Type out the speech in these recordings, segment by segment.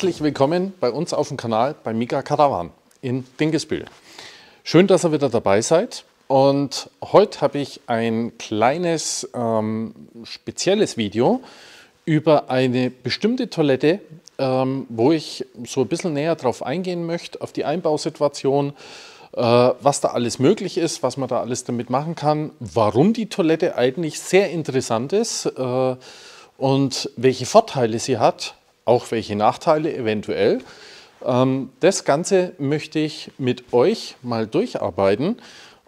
Herzlich willkommen bei uns auf dem Kanal bei Mika Caravan in Dingesbühl. Schön, dass ihr wieder dabei seid. Und heute habe ich ein kleines ähm, spezielles Video über eine bestimmte Toilette, ähm, wo ich so ein bisschen näher drauf eingehen möchte, auf die Einbausituation, äh, was da alles möglich ist, was man da alles damit machen kann, warum die Toilette eigentlich sehr interessant ist äh, und welche Vorteile sie hat auch welche Nachteile eventuell. Ähm, das Ganze möchte ich mit euch mal durcharbeiten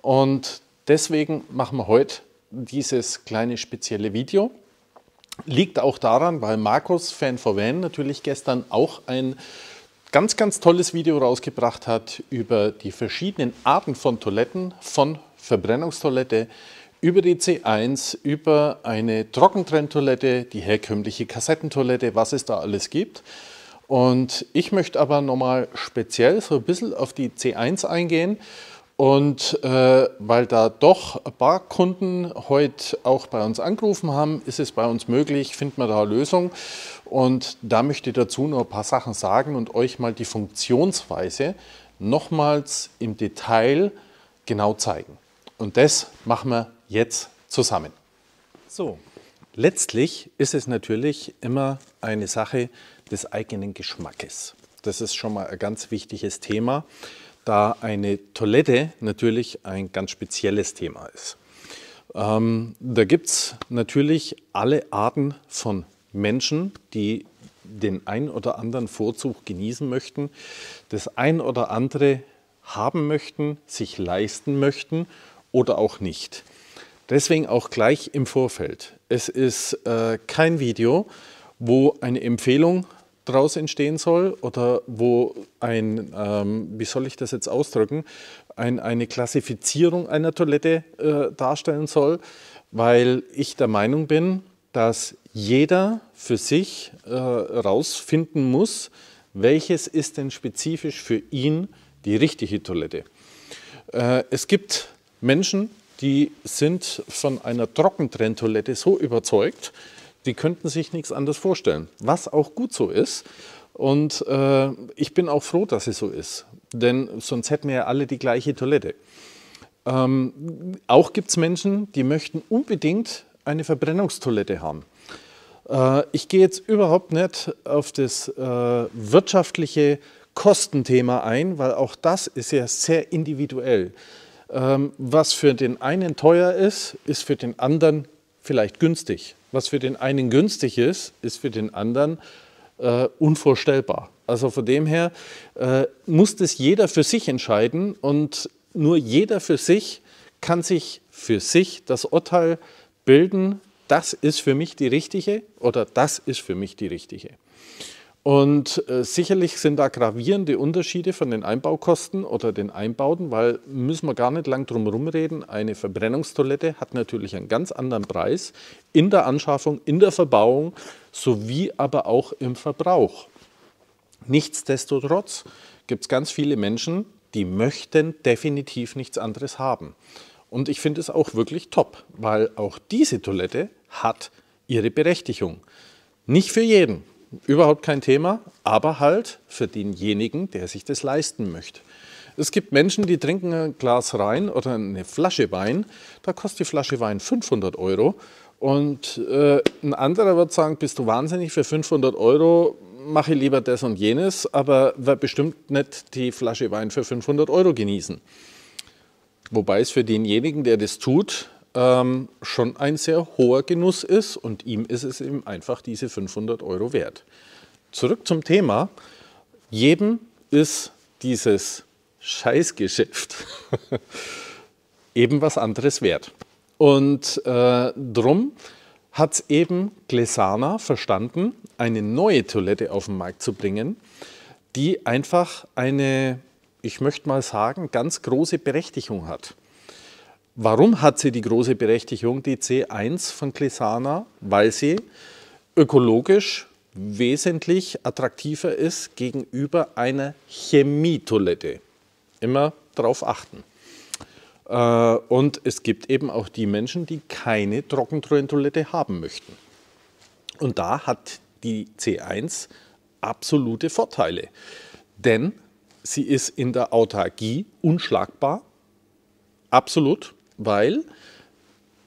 und deswegen machen wir heute dieses kleine spezielle Video. Liegt auch daran, weil Markus Fan for Van natürlich gestern auch ein ganz, ganz tolles Video rausgebracht hat über die verschiedenen Arten von Toiletten, von Verbrennungstoilette über die C1, über eine Trockentrenntoilette, die herkömmliche Kassettentoilette, was es da alles gibt. Und ich möchte aber nochmal speziell so ein bisschen auf die C1 eingehen. Und äh, weil da doch ein paar Kunden heute auch bei uns angerufen haben, ist es bei uns möglich, findet man da eine Lösung. Und da möchte ich dazu nur ein paar Sachen sagen und euch mal die Funktionsweise nochmals im Detail genau zeigen. Und das machen wir jetzt zusammen. So. Letztlich ist es natürlich immer eine Sache des eigenen Geschmackes. Das ist schon mal ein ganz wichtiges Thema, da eine Toilette natürlich ein ganz spezielles Thema ist. Ähm, da gibt es natürlich alle Arten von Menschen, die den ein oder anderen Vorzug genießen möchten, das ein oder andere haben möchten, sich leisten möchten oder auch nicht. Deswegen auch gleich im Vorfeld. Es ist äh, kein Video, wo eine Empfehlung daraus entstehen soll oder wo ein, ähm, wie soll ich das jetzt ausdrücken, ein, eine Klassifizierung einer Toilette äh, darstellen soll, weil ich der Meinung bin, dass jeder für sich äh, muss, welches ist denn spezifisch für ihn die richtige Toilette. Äh, es gibt Menschen, die sind von einer Trockentrenntoilette so überzeugt, die könnten sich nichts anderes vorstellen. Was auch gut so ist. Und äh, ich bin auch froh, dass es so ist. Denn sonst hätten wir ja alle die gleiche Toilette. Ähm, auch gibt es Menschen, die möchten unbedingt eine Verbrennungstoilette haben. Äh, ich gehe jetzt überhaupt nicht auf das äh, wirtschaftliche Kostenthema ein, weil auch das ist ja sehr individuell. Ähm, was für den einen teuer ist, ist für den anderen vielleicht günstig. Was für den einen günstig ist, ist für den anderen äh, unvorstellbar. Also von dem her äh, muss das jeder für sich entscheiden und nur jeder für sich kann sich für sich das Urteil bilden, das ist für mich die richtige oder das ist für mich die richtige. Und äh, sicherlich sind da gravierende Unterschiede von den Einbaukosten oder den Einbauten, weil müssen wir gar nicht lang drum rumreden. Eine Verbrennungstoilette hat natürlich einen ganz anderen Preis in der Anschaffung, in der Verbauung sowie aber auch im Verbrauch. Nichtsdestotrotz gibt es ganz viele Menschen, die möchten definitiv nichts anderes haben. Und ich finde es auch wirklich top, weil auch diese Toilette hat ihre Berechtigung. Nicht für jeden, überhaupt kein Thema, aber halt für denjenigen, der sich das leisten möchte. Es gibt Menschen, die trinken ein Glas Wein oder eine Flasche Wein, da kostet die Flasche Wein 500 Euro. Und äh, ein anderer wird sagen, bist du wahnsinnig, für 500 Euro mache ich lieber das und jenes, aber wird bestimmt nicht die Flasche Wein für 500 Euro genießen. Wobei es für denjenigen, der das tut, ähm, schon ein sehr hoher Genuss ist und ihm ist es eben einfach diese 500 Euro wert. Zurück zum Thema. Jedem ist dieses Scheißgeschäft eben was anderes wert. Und äh, drum hat es eben Glesana verstanden, eine neue Toilette auf den Markt zu bringen, die einfach eine, ich möchte mal sagen, ganz große Berechtigung hat. Warum hat sie die große Berechtigung, die C1 von Klesana? Weil sie ökologisch wesentlich attraktiver ist gegenüber einer Chemietoilette. Immer darauf achten. Äh, und es gibt eben auch die Menschen, die keine Trockentröhentoilette haben möchten. Und da hat die C1 absolute Vorteile, denn sie ist in der Autarkie unschlagbar, absolut weil,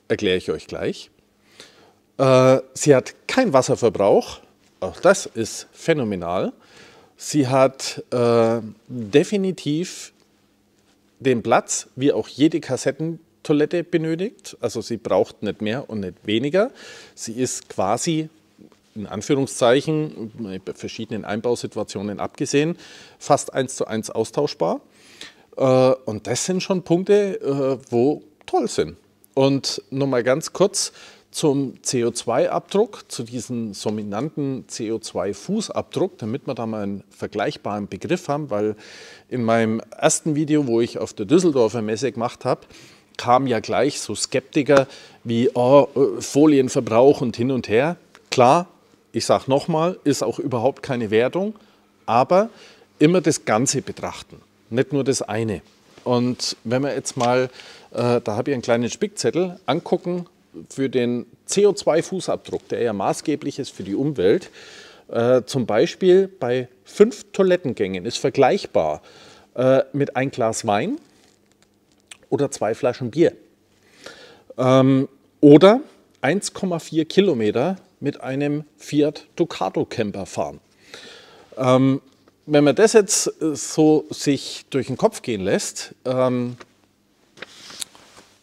erkläre ich euch gleich, äh, sie hat keinen Wasserverbrauch, auch das ist phänomenal. Sie hat äh, definitiv den Platz, wie auch jede Kassettentoilette benötigt. Also sie braucht nicht mehr und nicht weniger. Sie ist quasi in Anführungszeichen, äh, bei verschiedenen Einbausituationen abgesehen, fast eins zu eins austauschbar. Äh, und das sind schon Punkte, äh, wo toll sind. Und nochmal ganz kurz zum CO2-Abdruck, zu diesem dominanten CO2-Fußabdruck, damit wir da mal einen vergleichbaren Begriff haben, weil in meinem ersten Video, wo ich auf der Düsseldorfer Messe gemacht habe, kamen ja gleich so Skeptiker wie oh, äh, Folienverbrauch und hin und her. Klar, ich sage nochmal, ist auch überhaupt keine Wertung, aber immer das Ganze betrachten, nicht nur das eine. Und wenn wir jetzt mal äh, da habe ich einen kleinen Spickzettel. Angucken für den CO2-Fußabdruck, der ja maßgeblich ist für die Umwelt. Äh, zum Beispiel bei fünf Toilettengängen ist vergleichbar äh, mit ein Glas Wein oder zwei Flaschen Bier. Ähm, oder 1,4 Kilometer mit einem Fiat Ducato Camper fahren. Ähm, wenn man das jetzt äh, so sich durch den Kopf gehen lässt, ähm,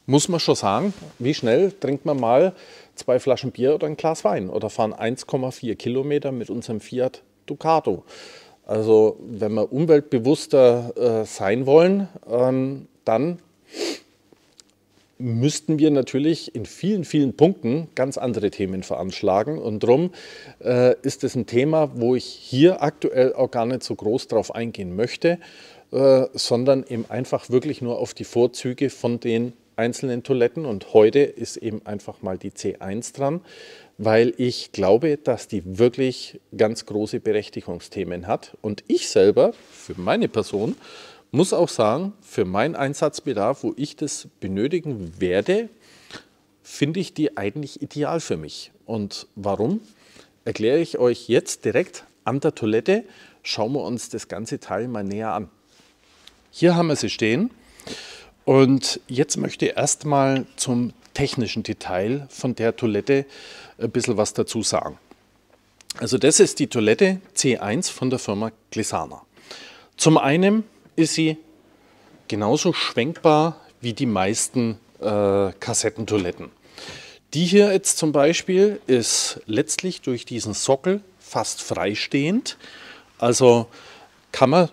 muss man schon sagen, wie schnell trinkt man mal zwei Flaschen Bier oder ein Glas Wein oder fahren 1,4 Kilometer mit unserem Fiat Ducato. Also wenn wir umweltbewusster äh, sein wollen, ähm, dann müssten wir natürlich in vielen, vielen Punkten ganz andere Themen veranschlagen. Und darum äh, ist es ein Thema, wo ich hier aktuell auch gar nicht so groß drauf eingehen möchte, äh, sondern eben einfach wirklich nur auf die Vorzüge von den einzelnen Toiletten und heute ist eben einfach mal die C1 dran, weil ich glaube, dass die wirklich ganz große Berechtigungsthemen hat. Und ich selber, für meine Person, muss auch sagen, für meinen Einsatzbedarf, wo ich das benötigen werde, finde ich die eigentlich ideal für mich. Und warum? Erkläre ich euch jetzt direkt an der Toilette. Schauen wir uns das ganze Teil mal näher an. Hier haben wir sie stehen. Und jetzt möchte ich erstmal zum technischen Detail von der Toilette ein bisschen was dazu sagen. Also das ist die Toilette C1 von der Firma Glissana. Zum einen ist sie genauso schwenkbar wie die meisten äh, Kassettentoiletten. Die hier jetzt zum Beispiel ist letztlich durch diesen Sockel fast freistehend. Also kann man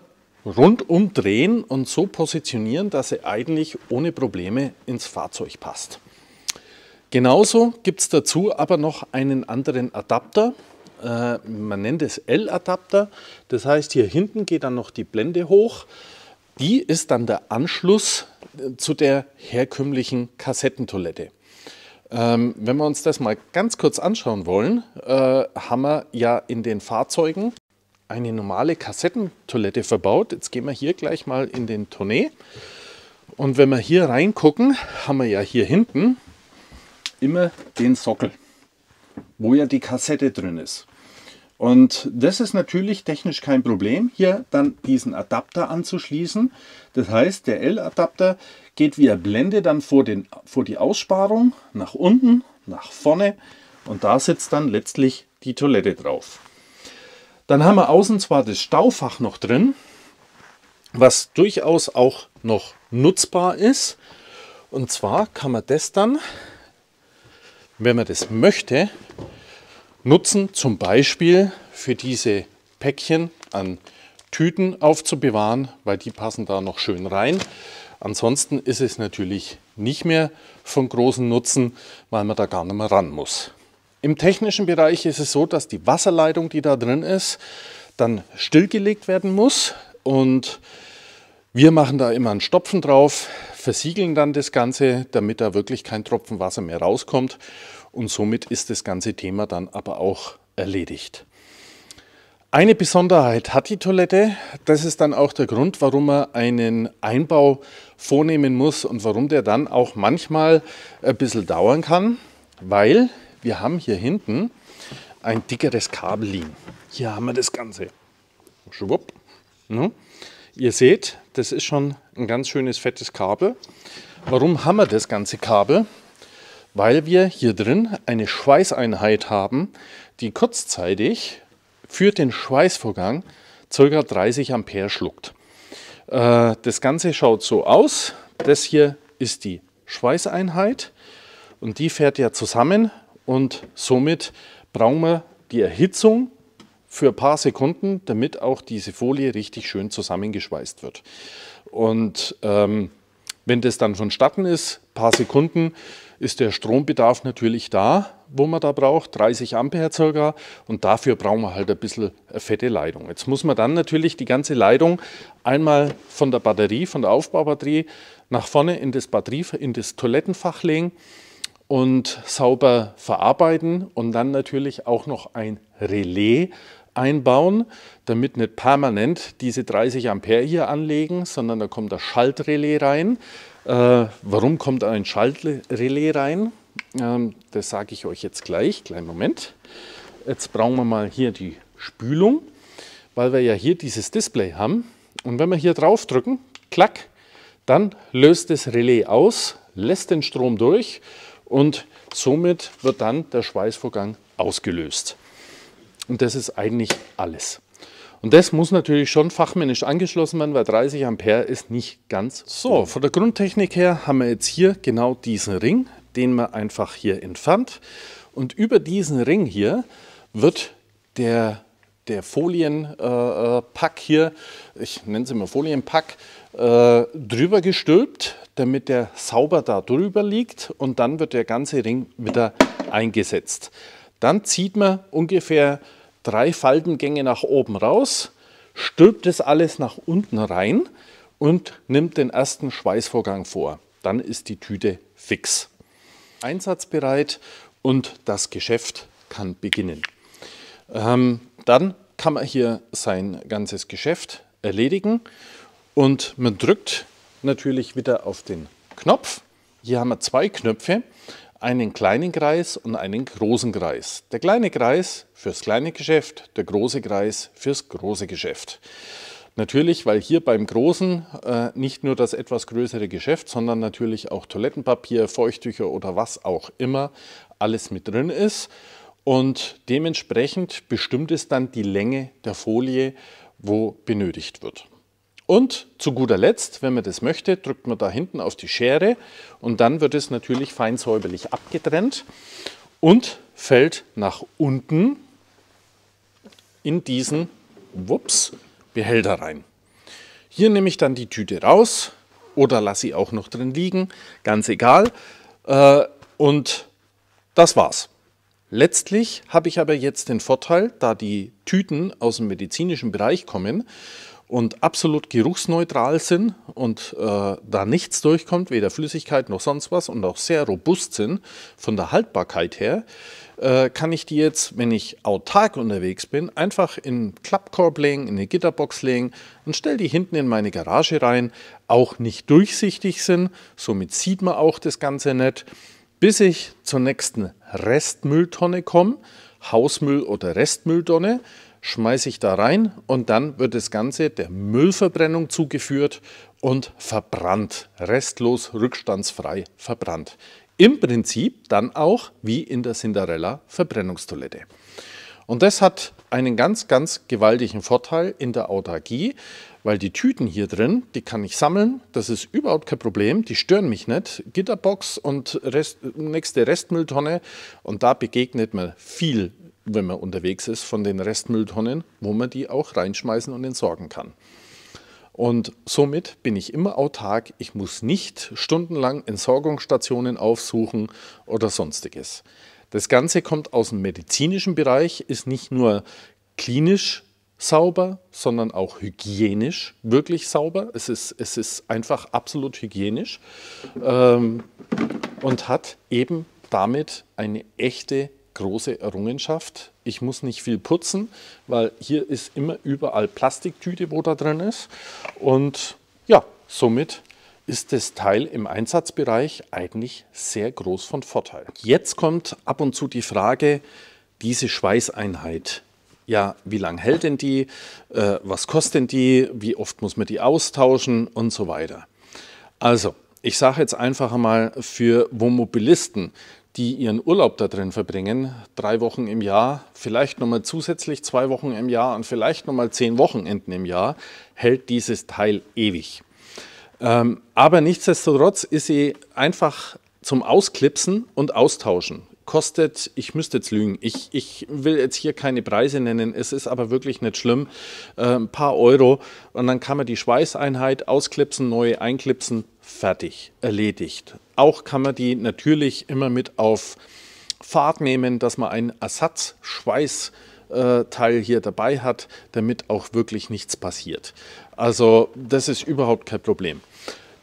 rundum drehen und so positionieren, dass sie eigentlich ohne Probleme ins Fahrzeug passt. Genauso gibt es dazu aber noch einen anderen Adapter. Äh, man nennt es L-Adapter. Das heißt, hier hinten geht dann noch die Blende hoch. Die ist dann der Anschluss äh, zu der herkömmlichen Kassettentoilette. Ähm, wenn wir uns das mal ganz kurz anschauen wollen, äh, haben wir ja in den Fahrzeugen eine normale Kassettentoilette verbaut. Jetzt gehen wir hier gleich mal in den Tournee. Und wenn wir hier reingucken, haben wir ja hier hinten immer den Sockel, wo ja die Kassette drin ist. Und das ist natürlich technisch kein Problem, hier dann diesen Adapter anzuschließen. Das heißt, der L-Adapter geht via Blende dann vor, den, vor die Aussparung nach unten, nach vorne und da sitzt dann letztlich die Toilette drauf. Dann haben wir außen zwar das Staufach noch drin, was durchaus auch noch nutzbar ist. Und zwar kann man das dann, wenn man das möchte, nutzen, zum Beispiel für diese Päckchen an Tüten aufzubewahren, weil die passen da noch schön rein. Ansonsten ist es natürlich nicht mehr von großem Nutzen, weil man da gar nicht mehr ran muss. Im technischen Bereich ist es so, dass die Wasserleitung, die da drin ist, dann stillgelegt werden muss und wir machen da immer einen Stopfen drauf, versiegeln dann das Ganze, damit da wirklich kein Tropfen Wasser mehr rauskommt und somit ist das ganze Thema dann aber auch erledigt. Eine Besonderheit hat die Toilette. Das ist dann auch der Grund, warum man einen Einbau vornehmen muss und warum der dann auch manchmal ein bisschen dauern kann, weil wir haben hier hinten ein dickeres Kabel liegen. Hier haben wir das Ganze. Schwupp. Ne? Ihr seht, das ist schon ein ganz schönes fettes Kabel. Warum haben wir das ganze Kabel? Weil wir hier drin eine Schweißeinheit haben, die kurzzeitig für den Schweißvorgang ca. 30 Ampere schluckt. Äh, das Ganze schaut so aus. Das hier ist die Schweißeinheit und die fährt ja zusammen und somit brauchen wir die Erhitzung für ein paar Sekunden, damit auch diese Folie richtig schön zusammengeschweißt wird. Und ähm, wenn das dann vonstatten ist, ein paar Sekunden, ist der Strombedarf natürlich da, wo man da braucht, 30 Ampere circa. Und dafür brauchen wir halt ein bisschen eine fette Leitung. Jetzt muss man dann natürlich die ganze Leitung einmal von der Batterie, von der Aufbaubatterie nach vorne in das, Batterie, in das Toilettenfach legen und sauber verarbeiten und dann natürlich auch noch ein Relais einbauen, damit nicht permanent diese 30 Ampere hier anlegen, sondern da kommt das Schaltrelais rein. Äh, warum kommt ein Schaltrelais rein? Ähm, das sage ich euch jetzt gleich. Kleinen Moment. Jetzt brauchen wir mal hier die Spülung, weil wir ja hier dieses Display haben. Und wenn wir hier drauf drücken, klack, dann löst das Relais aus, lässt den Strom durch und somit wird dann der Schweißvorgang ausgelöst. Und das ist eigentlich alles. Und das muss natürlich schon fachmännisch angeschlossen werden, weil 30 Ampere ist nicht ganz. So, von der Grundtechnik her haben wir jetzt hier genau diesen Ring, den man einfach hier entfernt. Und über diesen Ring hier wird der, der Folienpack äh, äh hier, ich nenne es immer Folienpack, äh, drüber gestülpt, damit der sauber da drüber liegt und dann wird der ganze Ring wieder eingesetzt. Dann zieht man ungefähr drei Faltengänge nach oben raus, stülpt das alles nach unten rein und nimmt den ersten Schweißvorgang vor. Dann ist die Tüte fix. Einsatzbereit und das Geschäft kann beginnen. Ähm, dann kann man hier sein ganzes Geschäft erledigen und man drückt natürlich wieder auf den Knopf. Hier haben wir zwei Knöpfe, einen kleinen Kreis und einen großen Kreis. Der kleine Kreis fürs kleine Geschäft, der große Kreis fürs große Geschäft. Natürlich, weil hier beim Großen äh, nicht nur das etwas größere Geschäft, sondern natürlich auch Toilettenpapier, Feuchttücher oder was auch immer alles mit drin ist. Und dementsprechend bestimmt es dann die Länge der Folie, wo benötigt wird. Und zu guter Letzt, wenn man das möchte, drückt man da hinten auf die Schere und dann wird es natürlich fein säuberlich abgetrennt und fällt nach unten in diesen Wups, Behälter rein. Hier nehme ich dann die Tüte raus oder lasse sie auch noch drin liegen, ganz egal. Äh, und das war's. Letztlich habe ich aber jetzt den Vorteil, da die Tüten aus dem medizinischen Bereich kommen und absolut geruchsneutral sind und äh, da nichts durchkommt, weder Flüssigkeit noch sonst was und auch sehr robust sind von der Haltbarkeit her, äh, kann ich die jetzt, wenn ich autark unterwegs bin, einfach in Klappkorb legen, in eine Gitterbox legen und stelle die hinten in meine Garage rein, auch nicht durchsichtig sind, somit sieht man auch das Ganze nicht, bis ich zur nächsten Restmülltonne komme, Hausmüll oder Restmülltonne, schmeiße ich da rein und dann wird das Ganze der Müllverbrennung zugeführt und verbrannt, restlos, rückstandsfrei verbrannt. Im Prinzip dann auch wie in der Cinderella Verbrennungstoilette. Und das hat einen ganz, ganz gewaltigen Vorteil in der Autarkie, weil die Tüten hier drin, die kann ich sammeln, das ist überhaupt kein Problem, die stören mich nicht. Gitterbox und Rest, nächste Restmülltonne und da begegnet mir viel wenn man unterwegs ist, von den Restmülltonnen, wo man die auch reinschmeißen und entsorgen kann. Und somit bin ich immer autark. Ich muss nicht stundenlang Entsorgungsstationen aufsuchen oder sonstiges. Das Ganze kommt aus dem medizinischen Bereich, ist nicht nur klinisch sauber, sondern auch hygienisch wirklich sauber. Es ist, es ist einfach absolut hygienisch ähm, und hat eben damit eine echte große Errungenschaft. Ich muss nicht viel putzen, weil hier ist immer überall Plastiktüte, wo da drin ist. Und ja, somit ist das Teil im Einsatzbereich eigentlich sehr groß von Vorteil. Jetzt kommt ab und zu die Frage, diese Schweißeinheit, ja, wie lange hält denn die, äh, was kostet denn die, wie oft muss man die austauschen und so weiter. Also, ich sage jetzt einfach mal für Wohnmobilisten, die ihren Urlaub da drin verbringen, drei Wochen im Jahr, vielleicht nochmal zusätzlich zwei Wochen im Jahr und vielleicht nochmal zehn Wochenenden im Jahr, hält dieses Teil ewig. Ähm, aber nichtsdestotrotz ist sie einfach zum Ausklipsen und Austauschen. Kostet, ich müsste jetzt lügen, ich, ich will jetzt hier keine Preise nennen, es ist aber wirklich nicht schlimm, äh, ein paar Euro und dann kann man die Schweißeinheit ausklipsen, neue einklipsen, fertig, erledigt. Auch kann man die natürlich immer mit auf Fahrt nehmen, dass man einen Ersatzschweißteil äh, hier dabei hat, damit auch wirklich nichts passiert. Also das ist überhaupt kein Problem.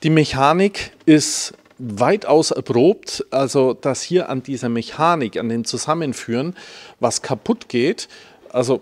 Die Mechanik ist weitaus erprobt, also dass hier an dieser Mechanik, an dem Zusammenführen, was kaputt geht. Also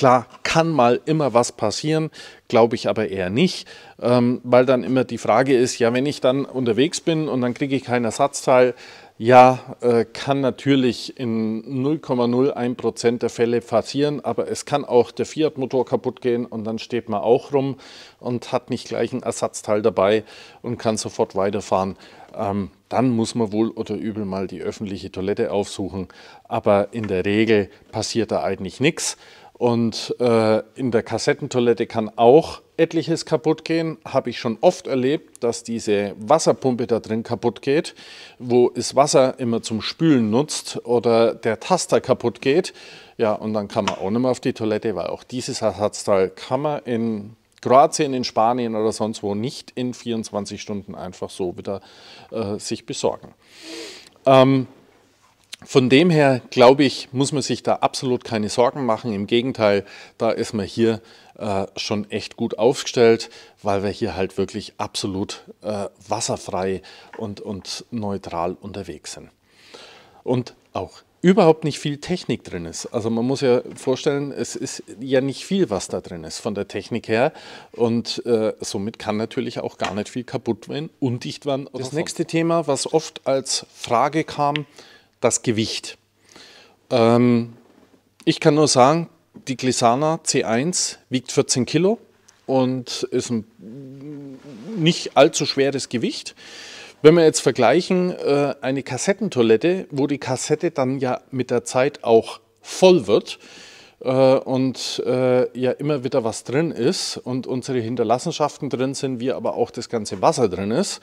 Klar, kann mal immer was passieren, glaube ich aber eher nicht, ähm, weil dann immer die Frage ist, ja, wenn ich dann unterwegs bin und dann kriege ich kein Ersatzteil, ja, äh, kann natürlich in 0,01 Prozent der Fälle passieren, aber es kann auch der Fiat-Motor kaputt gehen und dann steht man auch rum und hat nicht gleich ein Ersatzteil dabei und kann sofort weiterfahren. Ähm, dann muss man wohl oder übel mal die öffentliche Toilette aufsuchen, aber in der Regel passiert da eigentlich nichts. Und äh, in der Kassettentoilette kann auch etliches kaputt gehen. Habe ich schon oft erlebt, dass diese Wasserpumpe da drin kaputt geht, wo es Wasser immer zum Spülen nutzt oder der Taster kaputt geht. Ja, und dann kann man auch nicht mehr auf die Toilette, weil auch dieses Ersatzteil kann man in Kroatien, in Spanien oder sonst wo nicht in 24 Stunden einfach so wieder äh, sich besorgen. Ähm, von dem her, glaube ich, muss man sich da absolut keine Sorgen machen. Im Gegenteil, da ist man hier äh, schon echt gut aufgestellt, weil wir hier halt wirklich absolut äh, wasserfrei und, und neutral unterwegs sind. Und auch überhaupt nicht viel Technik drin ist. Also man muss ja vorstellen, es ist ja nicht viel, was da drin ist von der Technik her. Und äh, somit kann natürlich auch gar nicht viel kaputt werden, undicht werden. Das nächste Thema, was oft als Frage kam, das Gewicht. Ähm, ich kann nur sagen, die Glissana C1 wiegt 14 Kilo und ist ein nicht allzu schweres Gewicht. Wenn wir jetzt vergleichen, äh, eine Kassettentoilette, wo die Kassette dann ja mit der Zeit auch voll wird äh, und äh, ja immer wieder was drin ist und unsere Hinterlassenschaften drin sind, wir aber auch das ganze Wasser drin ist,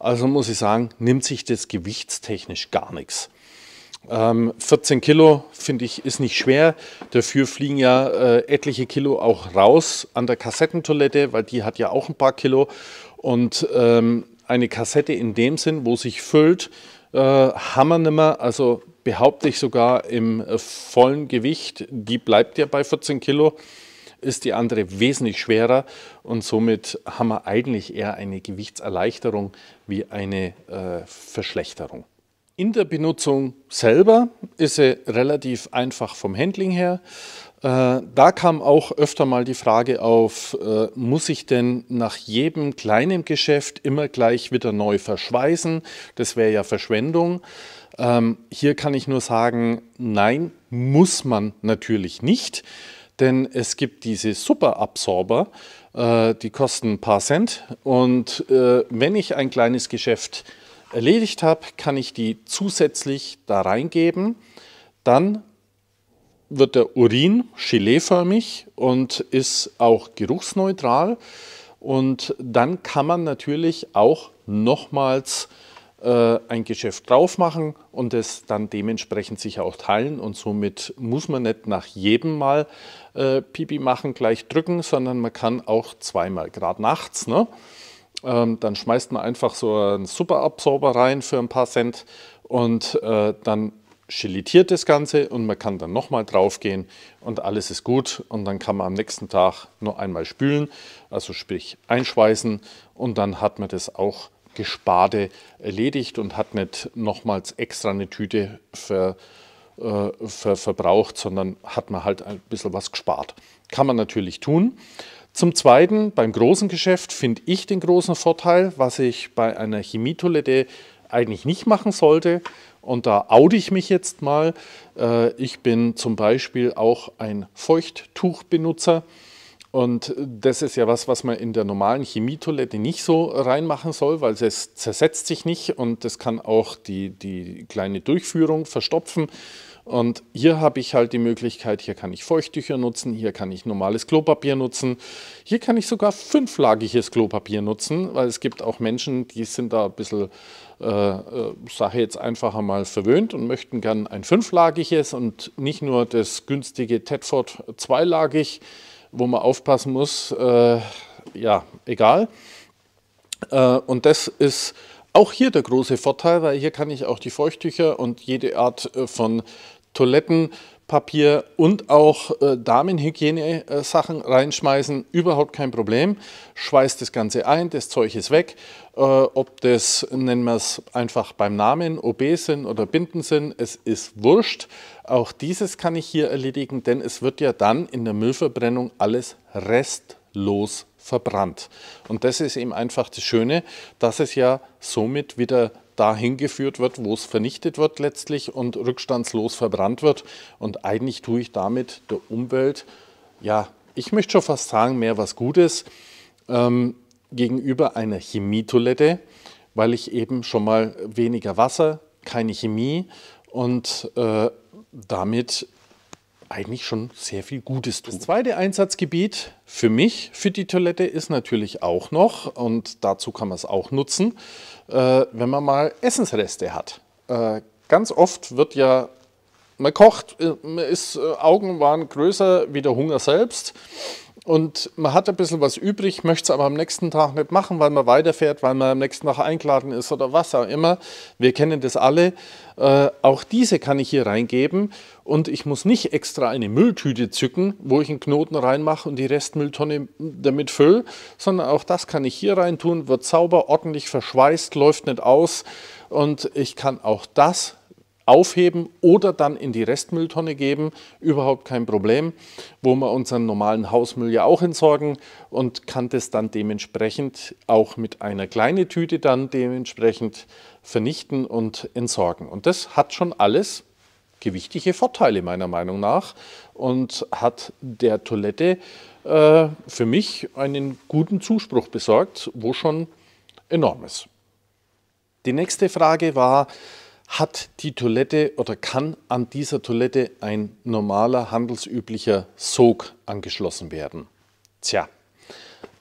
also muss ich sagen, nimmt sich das gewichtstechnisch gar nichts. Ähm, 14 Kilo finde ich ist nicht schwer. Dafür fliegen ja äh, etliche Kilo auch raus an der Kassettentoilette, weil die hat ja auch ein paar Kilo. Und ähm, eine Kassette in dem Sinn, wo sich füllt, äh, nicht mehr. Also behaupte ich sogar im äh, vollen Gewicht, die bleibt ja bei 14 Kilo, ist die andere wesentlich schwerer. Und somit haben wir eigentlich eher eine Gewichtserleichterung wie eine äh, Verschlechterung. In der Benutzung selber ist sie relativ einfach vom Handling her. Äh, da kam auch öfter mal die Frage auf, äh, muss ich denn nach jedem kleinen Geschäft immer gleich wieder neu verschweißen? Das wäre ja Verschwendung. Ähm, hier kann ich nur sagen, nein, muss man natürlich nicht, denn es gibt diese Superabsorber, äh, die kosten ein paar Cent. Und wenn ich ein kleines Geschäft äh, erledigt habe, kann ich die zusätzlich da reingeben. Dann wird der Urin geleeförmig und ist auch geruchsneutral. Und dann kann man natürlich auch nochmals äh, ein Geschäft drauf machen und es dann dementsprechend sich auch teilen. Und somit muss man nicht nach jedem Mal äh, Pipi machen gleich drücken, sondern man kann auch zweimal, gerade nachts. Ne? Ähm, dann schmeißt man einfach so einen Superabsorber rein für ein paar Cent und äh, dann gelitiert das Ganze und man kann dann nochmal draufgehen und alles ist gut und dann kann man am nächsten Tag nur einmal spülen, also sprich einschweißen und dann hat man das auch gesparte erledigt und hat nicht nochmals extra eine Tüte für, äh, für verbraucht, sondern hat man halt ein bisschen was gespart. Kann man natürlich tun. Zum Zweiten, beim großen Geschäft finde ich den großen Vorteil, was ich bei einer Chemietoilette eigentlich nicht machen sollte. Und da oute ich mich jetzt mal. Äh, ich bin zum Beispiel auch ein Feuchttuchbenutzer. Und das ist ja was, was man in der normalen Chemietoilette nicht so reinmachen soll, weil es zersetzt sich nicht und das kann auch die, die kleine Durchführung verstopfen. Und hier habe ich halt die Möglichkeit, hier kann ich Feuchttücher nutzen, hier kann ich normales Klopapier nutzen, hier kann ich sogar fünflagiges Klopapier nutzen, weil es gibt auch Menschen, die sind da ein bisschen, äh, äh, sage jetzt einfach einmal, verwöhnt und möchten gern ein fünflagiges und nicht nur das günstige Tedford zweilagig, wo man aufpassen muss, äh, ja, egal. Äh, und das ist auch hier der große Vorteil, weil hier kann ich auch die Feuchttücher und jede Art äh, von Toilettenpapier und auch äh, Damenhygiene-Sachen reinschmeißen, überhaupt kein Problem. Schweißt das Ganze ein, das Zeug ist weg. Äh, ob das, nennen wir es einfach beim Namen, OB sind oder Binden sind, es ist wurscht. Auch dieses kann ich hier erledigen, denn es wird ja dann in der Müllverbrennung alles restlos verbrannt. Und das ist eben einfach das Schöne, dass es ja somit wieder dahin geführt wird, wo es vernichtet wird letztlich und rückstandslos verbrannt wird. Und eigentlich tue ich damit der Umwelt, ja, ich möchte schon fast sagen, mehr was Gutes ähm, gegenüber einer Chemietoilette, weil ich eben schon mal weniger Wasser, keine Chemie und äh, damit eigentlich schon sehr viel Gutes tut. Das zweite Einsatzgebiet für mich, für die Toilette, ist natürlich auch noch, und dazu kann man es auch nutzen, äh, wenn man mal Essensreste hat. Äh, ganz oft wird ja, man kocht, äh, man ist, äh, Augen waren größer wie der Hunger selbst und man hat ein bisschen was übrig, möchte es aber am nächsten Tag nicht machen, weil man weiterfährt, weil man am nächsten Tag eingeladen ist oder was auch immer. Wir kennen das alle. Äh, auch diese kann ich hier reingeben und ich muss nicht extra eine Mülltüte zücken, wo ich einen Knoten reinmache und die Restmülltonne damit fülle, sondern auch das kann ich hier rein tun, wird sauber, ordentlich verschweißt, läuft nicht aus und ich kann auch das aufheben oder dann in die Restmülltonne geben. Überhaupt kein Problem, wo wir unseren normalen Hausmüll ja auch entsorgen und kann das dann dementsprechend auch mit einer kleinen Tüte dann dementsprechend vernichten und entsorgen. Und das hat schon alles gewichtige Vorteile meiner Meinung nach und hat der Toilette äh, für mich einen guten Zuspruch besorgt, wo schon enorm ist. Die nächste Frage war, hat die Toilette oder kann an dieser Toilette ein normaler handelsüblicher Sog angeschlossen werden? Tja,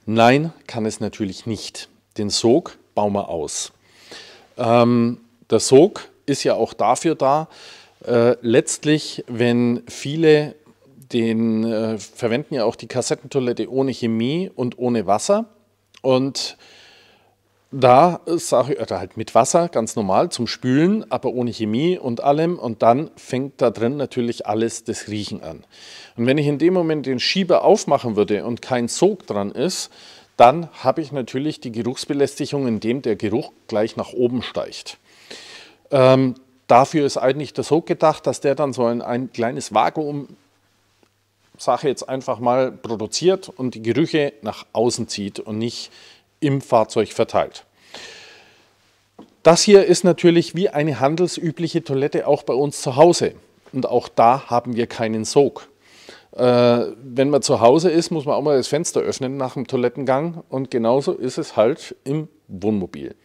nein, kann es natürlich nicht. Den Sog bauen wir aus. Ähm, der Sog ist ja auch dafür da, äh, letztlich, wenn viele den äh, verwenden ja auch die Kassettentoilette ohne Chemie und ohne Wasser und da sage ich, oder halt mit Wasser, ganz normal, zum Spülen, aber ohne Chemie und allem. Und dann fängt da drin natürlich alles das Riechen an. Und wenn ich in dem Moment den Schieber aufmachen würde und kein Sog dran ist, dann habe ich natürlich die Geruchsbelästigung, indem der Geruch gleich nach oben steigt. Ähm, dafür ist eigentlich der Sog gedacht, dass der dann so ein, ein kleines Vakuum Sache jetzt einfach mal produziert und die Gerüche nach außen zieht und nicht im Fahrzeug verteilt. Das hier ist natürlich wie eine handelsübliche Toilette auch bei uns zu Hause. Und auch da haben wir keinen Sog. Äh, wenn man zu Hause ist, muss man auch mal das Fenster öffnen nach dem Toilettengang. Und genauso ist es halt im Wohnmobil.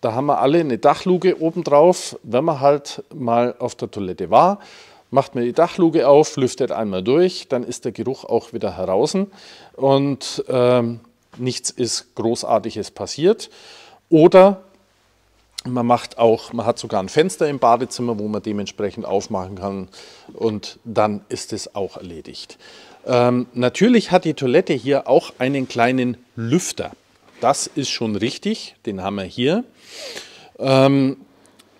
Da haben wir alle eine Dachluke oben drauf. Wenn man halt mal auf der Toilette war, macht man die Dachluke auf, lüftet einmal durch, dann ist der Geruch auch wieder heraus. Und ähm, nichts ist Großartiges passiert. Oder man macht auch, man hat sogar ein Fenster im Badezimmer, wo man dementsprechend aufmachen kann und dann ist es auch erledigt. Ähm, natürlich hat die Toilette hier auch einen kleinen Lüfter. Das ist schon richtig, den haben wir hier, ähm,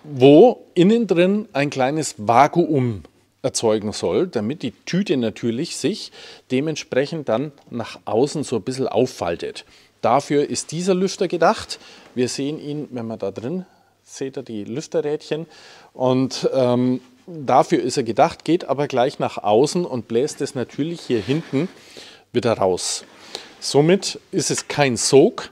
wo innen drin ein kleines Vakuum erzeugen soll, damit die Tüte natürlich sich dementsprechend dann nach außen so ein bisschen auffaltet. Dafür ist dieser Lüfter gedacht. Wir sehen ihn, wenn man da drin, seht ihr die Lüfterrädchen. Und ähm, dafür ist er gedacht, geht aber gleich nach außen und bläst es natürlich hier hinten wieder raus. Somit ist es kein Sog,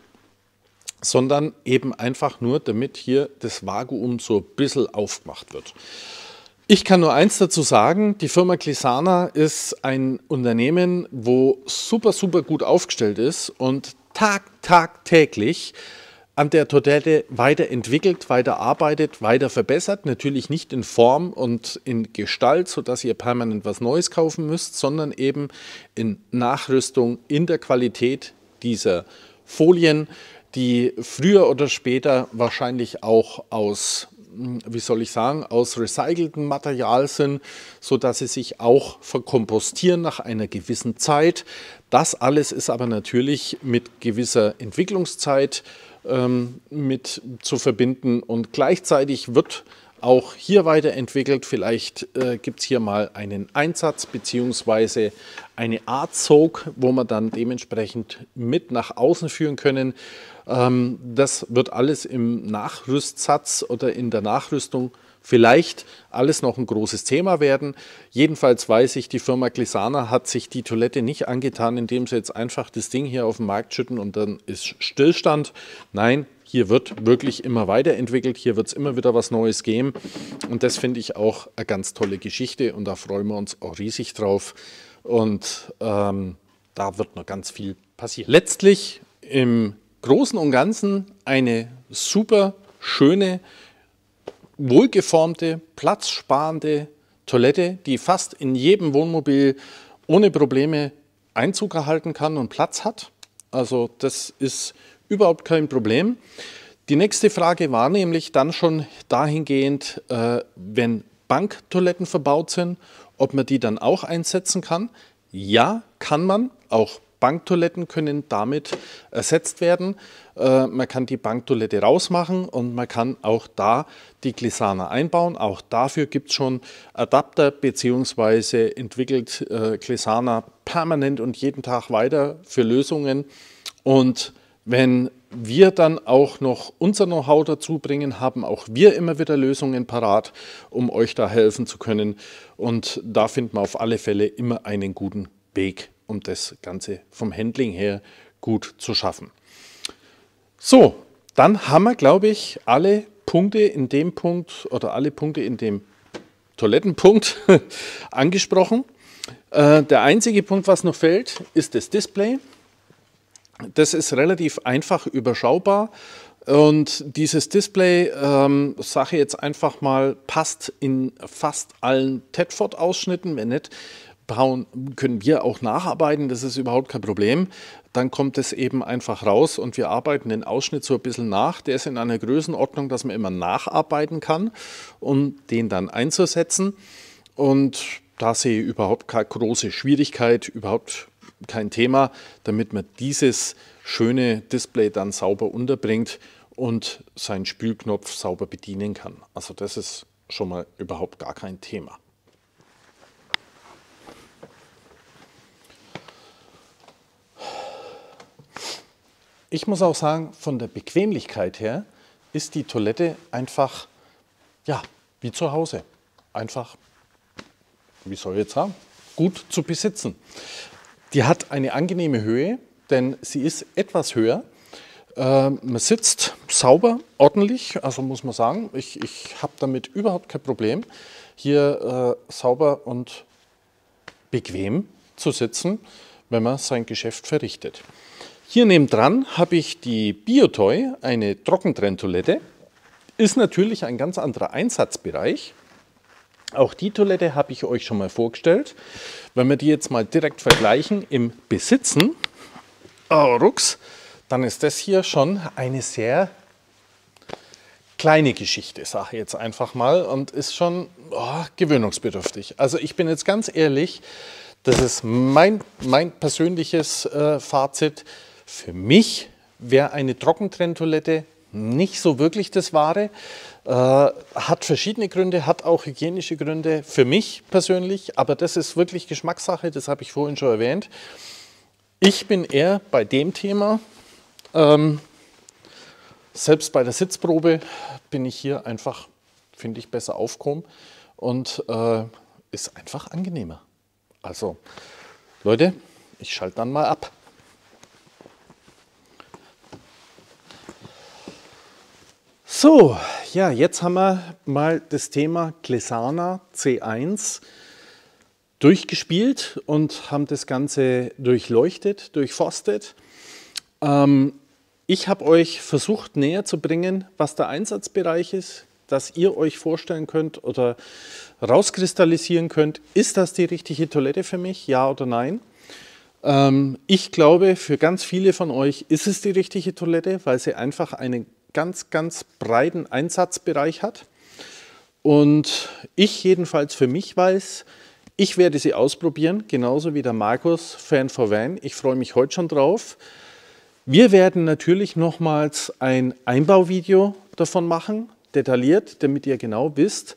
sondern eben einfach nur, damit hier das Vakuum so ein bisschen aufgemacht wird. Ich kann nur eins dazu sagen, die Firma Clisana ist ein Unternehmen, wo super, super gut aufgestellt ist und tag, tagtäglich an der Totelle weiterentwickelt, weiterarbeitet, weiter verbessert. Natürlich nicht in Form und in Gestalt, sodass ihr permanent was Neues kaufen müsst, sondern eben in Nachrüstung, in der Qualität dieser Folien, die früher oder später wahrscheinlich auch aus wie soll ich sagen, aus recyceltem Material sind, sodass sie sich auch verkompostieren nach einer gewissen Zeit. Das alles ist aber natürlich mit gewisser Entwicklungszeit ähm, mit zu verbinden und gleichzeitig wird auch hier weiterentwickelt. Vielleicht äh, gibt es hier mal einen Einsatz bzw. eine Art Soak, wo man dann dementsprechend mit nach außen führen können. Ähm, das wird alles im Nachrüstsatz oder in der Nachrüstung vielleicht alles noch ein großes Thema werden. Jedenfalls weiß ich, die Firma Glissana hat sich die Toilette nicht angetan, indem sie jetzt einfach das Ding hier auf den Markt schütten und dann ist Stillstand. Nein, hier wird wirklich immer weiterentwickelt, hier wird es immer wieder was Neues geben und das finde ich auch eine ganz tolle Geschichte und da freuen wir uns auch riesig drauf und ähm, da wird noch ganz viel passieren. Letztlich im Großen und Ganzen eine super schöne wohlgeformte, platzsparende Toilette, die fast in jedem Wohnmobil ohne Probleme Einzug erhalten kann und Platz hat. Also das ist überhaupt kein Problem. Die nächste Frage war nämlich dann schon dahingehend, äh, wenn Banktoiletten verbaut sind, ob man die dann auch einsetzen kann. Ja, kann man, auch Banktoiletten können damit ersetzt werden. Äh, man kann die Banktoilette rausmachen und man kann auch da die Glissana einbauen. Auch dafür gibt es schon Adapter bzw. entwickelt äh, Glissana permanent und jeden Tag weiter für Lösungen. Und wenn wir dann auch noch unser Know-how dazu bringen, haben auch wir immer wieder Lösungen parat, um euch da helfen zu können. Und da finden wir auf alle Fälle immer einen guten Weg um das Ganze vom Handling her gut zu schaffen. So, dann haben wir, glaube ich, alle Punkte in dem Punkt oder alle Punkte in dem Toilettenpunkt angesprochen. Äh, der einzige Punkt, was noch fehlt, ist das Display. Das ist relativ einfach überschaubar. Und dieses Display, ähm, sage jetzt einfach mal, passt in fast allen Tedford-Ausschnitten. Wenn nicht, bauen, können wir auch nacharbeiten, das ist überhaupt kein Problem. Dann kommt es eben einfach raus und wir arbeiten den Ausschnitt so ein bisschen nach. Der ist in einer Größenordnung, dass man immer nacharbeiten kann, um den dann einzusetzen. Und da sehe ich überhaupt keine große Schwierigkeit, überhaupt kein Thema, damit man dieses schöne Display dann sauber unterbringt und seinen Spülknopf sauber bedienen kann. Also das ist schon mal überhaupt gar kein Thema. ich muss auch sagen, von der Bequemlichkeit her ist die Toilette einfach, ja, wie zu Hause. Einfach, wie soll ich jetzt sagen, gut zu besitzen. Die hat eine angenehme Höhe, denn sie ist etwas höher. Ähm, man sitzt sauber, ordentlich, also muss man sagen, ich, ich habe damit überhaupt kein Problem, hier äh, sauber und bequem zu sitzen, wenn man sein Geschäft verrichtet. Hier nebendran habe ich die Biotoy, eine Trockentrenntoilette. Ist natürlich ein ganz anderer Einsatzbereich. Auch die Toilette habe ich euch schon mal vorgestellt. Wenn wir die jetzt mal direkt vergleichen im Besitzen, oh, rucks, dann ist das hier schon eine sehr kleine Geschichte, sage ich jetzt einfach mal, und ist schon oh, gewöhnungsbedürftig. Also ich bin jetzt ganz ehrlich, das ist mein, mein persönliches äh, Fazit. Für mich wäre eine Trockentrenntoilette nicht so wirklich das Wahre. Äh, hat verschiedene Gründe, hat auch hygienische Gründe für mich persönlich, aber das ist wirklich Geschmackssache, das habe ich vorhin schon erwähnt. Ich bin eher bei dem Thema, ähm, selbst bei der Sitzprobe bin ich hier einfach, finde ich, besser aufgehoben und äh, ist einfach angenehmer. Also, Leute, ich schalte dann mal ab. So, ja, jetzt haben wir mal das Thema Glesana C1 durchgespielt und haben das Ganze durchleuchtet, durchforstet. Ähm, ich habe euch versucht näher zu bringen, was der Einsatzbereich ist, dass ihr euch vorstellen könnt oder rauskristallisieren könnt, ist das die richtige Toilette für mich, ja oder nein. Ähm, ich glaube, für ganz viele von euch ist es die richtige Toilette, weil sie einfach einen ganz, ganz breiten Einsatzbereich hat. Und ich jedenfalls für mich weiß, ich werde sie ausprobieren, genauso wie der Markus, Fan for Van. Ich freue mich heute schon drauf. Wir werden natürlich nochmals ein Einbauvideo davon machen, detailliert, damit ihr genau wisst,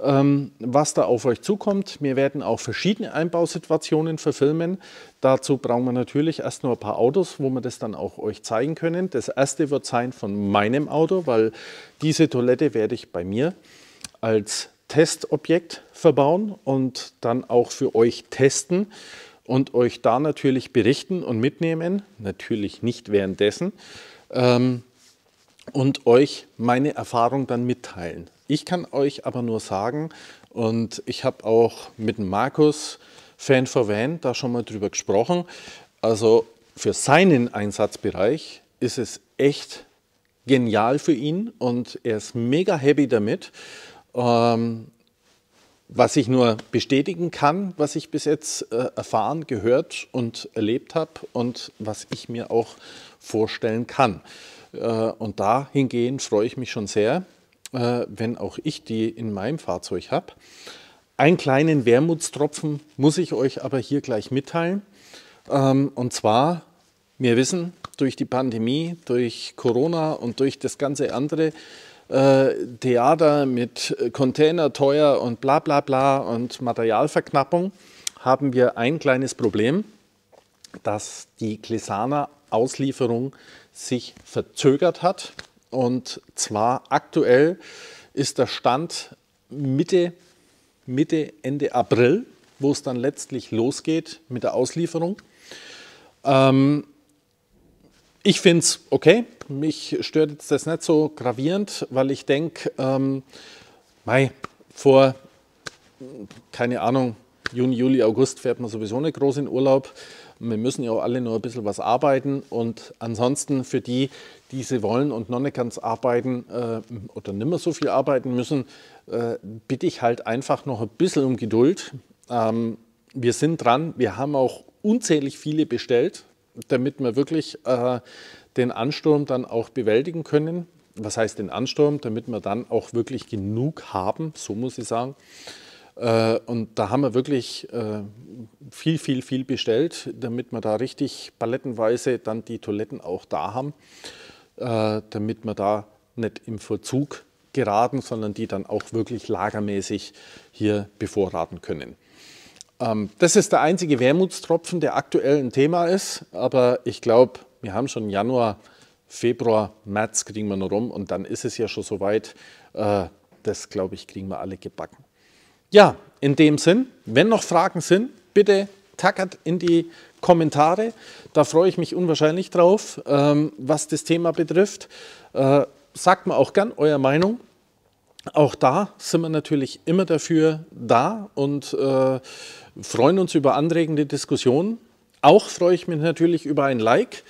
ähm, was da auf euch zukommt. Wir werden auch verschiedene Einbausituationen verfilmen. Dazu brauchen wir natürlich erst nur ein paar Autos, wo wir das dann auch euch zeigen können. Das erste wird sein von meinem Auto, weil diese Toilette werde ich bei mir als Testobjekt verbauen und dann auch für euch testen und euch da natürlich berichten und mitnehmen, natürlich nicht währenddessen, ähm, und euch meine Erfahrung dann mitteilen. Ich kann euch aber nur sagen, und ich habe auch mit Markus, Fan for Van, da schon mal drüber gesprochen, also für seinen Einsatzbereich ist es echt genial für ihn und er ist mega happy damit. Ähm, was ich nur bestätigen kann, was ich bis jetzt äh, erfahren, gehört und erlebt habe und was ich mir auch vorstellen kann. Äh, und dahingehend freue ich mich schon sehr, äh, wenn auch ich die in meinem Fahrzeug habe. Einen kleinen Wermutstropfen muss ich euch aber hier gleich mitteilen. Ähm, und zwar, wir wissen, durch die Pandemie, durch Corona und durch das ganze andere äh, Theater mit Container teuer und bla bla bla und Materialverknappung haben wir ein kleines Problem, dass die Glesana-Auslieferung sich verzögert hat. Und zwar aktuell ist der Stand Mitte, Mitte, Ende April, wo es dann letztlich losgeht mit der Auslieferung. Ähm, ich finde es okay. Mich stört jetzt das nicht so gravierend, weil ich denke, ähm, Mai, vor, keine Ahnung, Juni, Juli, August fährt man sowieso nicht groß in Urlaub. Wir müssen ja auch alle nur ein bisschen was arbeiten. Und ansonsten für die, die sie wollen und noch nicht ganz arbeiten äh, oder mehr so viel arbeiten müssen, äh, bitte ich halt einfach noch ein bisschen um Geduld. Ähm, wir sind dran. Wir haben auch unzählig viele bestellt, damit wir wirklich äh, den Ansturm dann auch bewältigen können. Was heißt den Ansturm? Damit wir dann auch wirklich genug haben, so muss ich sagen. Äh, und da haben wir wirklich äh, viel, viel, viel bestellt, damit wir da richtig palettenweise dann die Toiletten auch da haben, äh, damit wir da nicht im Verzug geraten, sondern die dann auch wirklich lagermäßig hier bevorraten können. Ähm, das ist der einzige Wermutstropfen, der aktuell ein Thema ist, aber ich glaube, wir haben schon Januar, Februar, März kriegen wir noch rum und dann ist es ja schon soweit. Das, glaube ich, kriegen wir alle gebacken ja, in dem Sinn, wenn noch Fragen sind, bitte tackert in die Kommentare. Da freue ich mich unwahrscheinlich drauf, ähm, was das Thema betrifft. Äh, sagt mir auch gern eure Meinung. Auch da sind wir natürlich immer dafür da und äh, freuen uns über anregende Diskussionen. Auch freue ich mich natürlich über ein Like,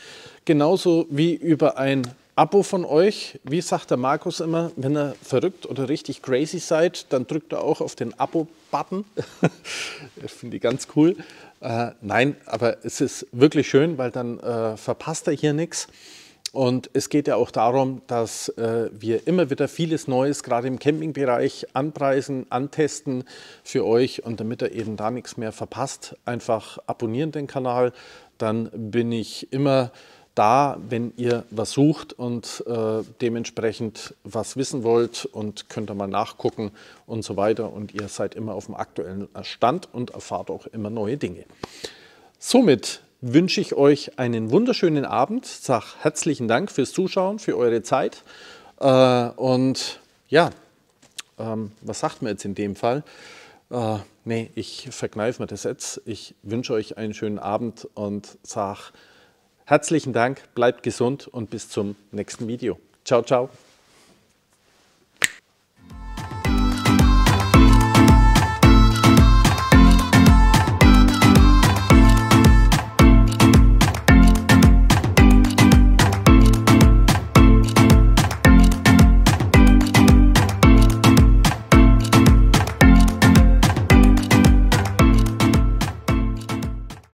genauso wie über ein Abo von euch. Wie sagt der Markus immer, wenn ihr verrückt oder richtig crazy seid, dann drückt er auch auf den Abo-Button. das Finde ich ganz cool. Äh, nein, aber es ist wirklich schön, weil dann äh, verpasst er hier nichts. Und es geht ja auch darum, dass äh, wir immer wieder vieles Neues, gerade im Campingbereich, anpreisen, antesten für euch. Und damit ihr eben da nichts mehr verpasst, einfach abonnieren den Kanal. Dann bin ich immer da, wenn ihr was sucht und äh, dementsprechend was wissen wollt und könnt ihr mal nachgucken und so weiter. Und ihr seid immer auf dem aktuellen Stand und erfahrt auch immer neue Dinge. Somit wünsche ich euch einen wunderschönen Abend. Sag herzlichen Dank fürs Zuschauen, für eure Zeit. Äh, und ja, ähm, was sagt man jetzt in dem Fall? Äh, nee, ich verkneife mir das jetzt. Ich wünsche euch einen schönen Abend und sage, Herzlichen Dank, bleibt gesund und bis zum nächsten Video. Ciao, ciao.